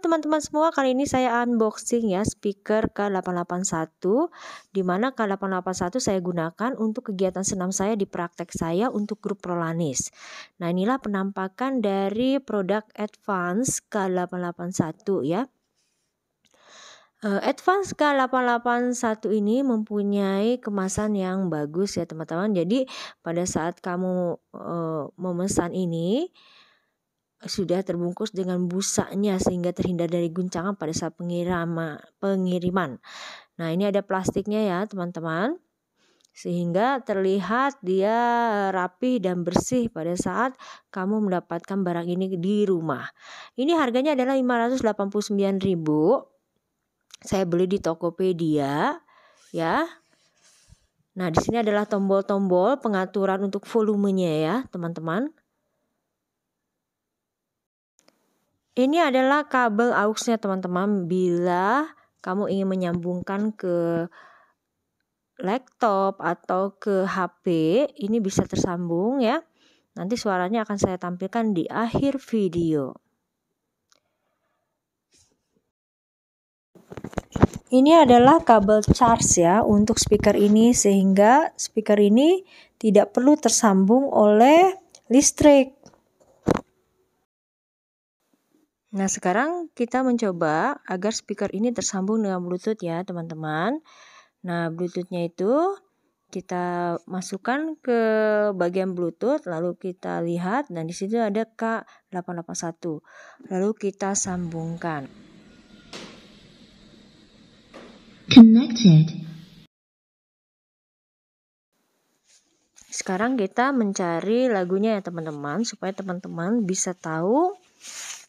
teman-teman semua, kali ini saya unboxing ya speaker K881 Dimana K881 saya gunakan untuk kegiatan senam saya di praktek saya untuk grup Prolanis. Nah, inilah penampakan dari produk Advance K881 ya. Eh, Advance K881 ini mempunyai kemasan yang bagus ya teman-teman. Jadi pada saat kamu uh, memesan ini sudah terbungkus dengan busanya sehingga terhindar dari guncangan pada saat pengirama, pengiriman. Nah, ini ada plastiknya ya, teman-teman. Sehingga terlihat dia rapi dan bersih pada saat kamu mendapatkan barang ini di rumah. Ini harganya adalah 589.000. Saya beli di Tokopedia ya. Nah, di sini adalah tombol-tombol pengaturan untuk volumenya ya, teman-teman. Ini adalah kabel AUX-nya teman-teman. Bila kamu ingin menyambungkan ke laptop atau ke HP, ini bisa tersambung ya. Nanti suaranya akan saya tampilkan di akhir video. Ini adalah kabel charge ya untuk speaker ini sehingga speaker ini tidak perlu tersambung oleh listrik. Nah, sekarang kita mencoba agar speaker ini tersambung dengan Bluetooth ya, teman-teman. Nah, Bluetooth-nya itu kita masukkan ke bagian Bluetooth, lalu kita lihat dan di situ ada K881. Lalu kita sambungkan. Connected. Sekarang kita mencari lagunya ya, teman-teman, supaya teman-teman bisa tahu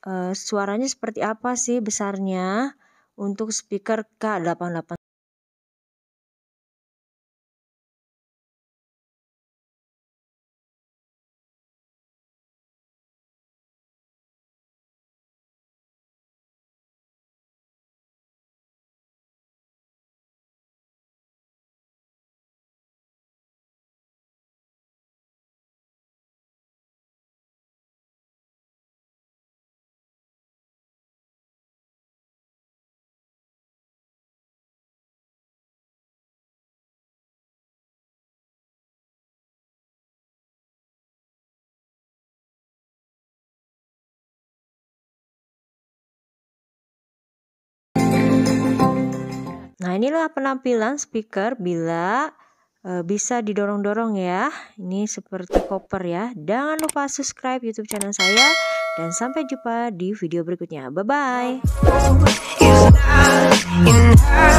Eh, suaranya seperti apa sih besarnya untuk speaker k 88 Nah, inilah penampilan speaker bila e, bisa didorong-dorong ya. Ini seperti koper ya. Jangan lupa subscribe YouTube channel saya dan sampai jumpa di video berikutnya. Bye bye.